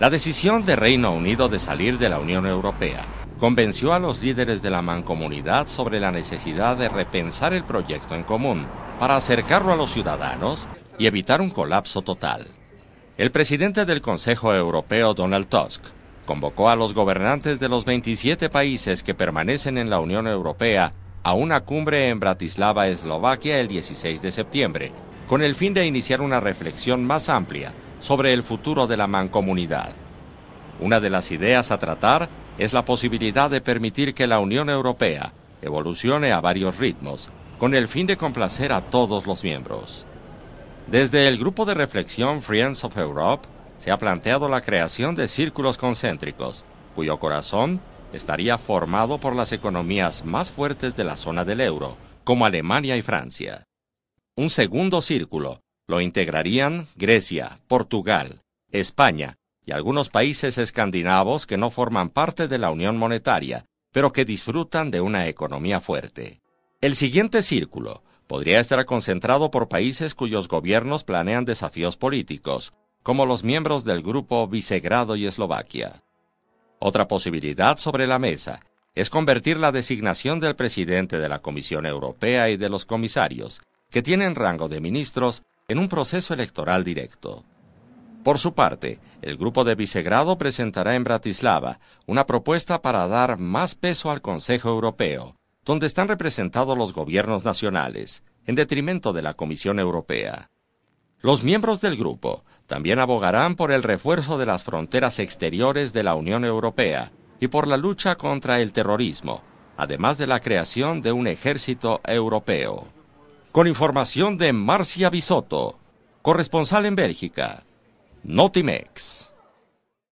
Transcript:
La decisión de Reino Unido de salir de la Unión Europea convenció a los líderes de la mancomunidad sobre la necesidad de repensar el proyecto en común para acercarlo a los ciudadanos y evitar un colapso total. El presidente del Consejo Europeo, Donald Tusk, convocó a los gobernantes de los 27 países que permanecen en la Unión Europea a una cumbre en Bratislava, Eslovaquia, el 16 de septiembre, con el fin de iniciar una reflexión más amplia sobre el futuro de la mancomunidad. Una de las ideas a tratar es la posibilidad de permitir que la Unión Europea evolucione a varios ritmos, con el fin de complacer a todos los miembros. Desde el grupo de reflexión Friends of Europe se ha planteado la creación de círculos concéntricos, cuyo corazón estaría formado por las economías más fuertes de la zona del euro, como Alemania y Francia. Un segundo círculo, lo integrarían Grecia, Portugal, España y algunos países escandinavos que no forman parte de la Unión Monetaria, pero que disfrutan de una economía fuerte. El siguiente círculo podría estar concentrado por países cuyos gobiernos planean desafíos políticos, como los miembros del grupo Visegrado y Eslovaquia. Otra posibilidad sobre la mesa es convertir la designación del presidente de la Comisión Europea y de los comisarios, que tienen rango de ministros, en un proceso electoral directo. Por su parte, el Grupo de Visegrado presentará en Bratislava una propuesta para dar más peso al Consejo Europeo, donde están representados los gobiernos nacionales, en detrimento de la Comisión Europea. Los miembros del grupo también abogarán por el refuerzo de las fronteras exteriores de la Unión Europea y por la lucha contra el terrorismo, además de la creación de un ejército europeo con información de Marcia Bisotto, corresponsal en Bélgica, Notimex.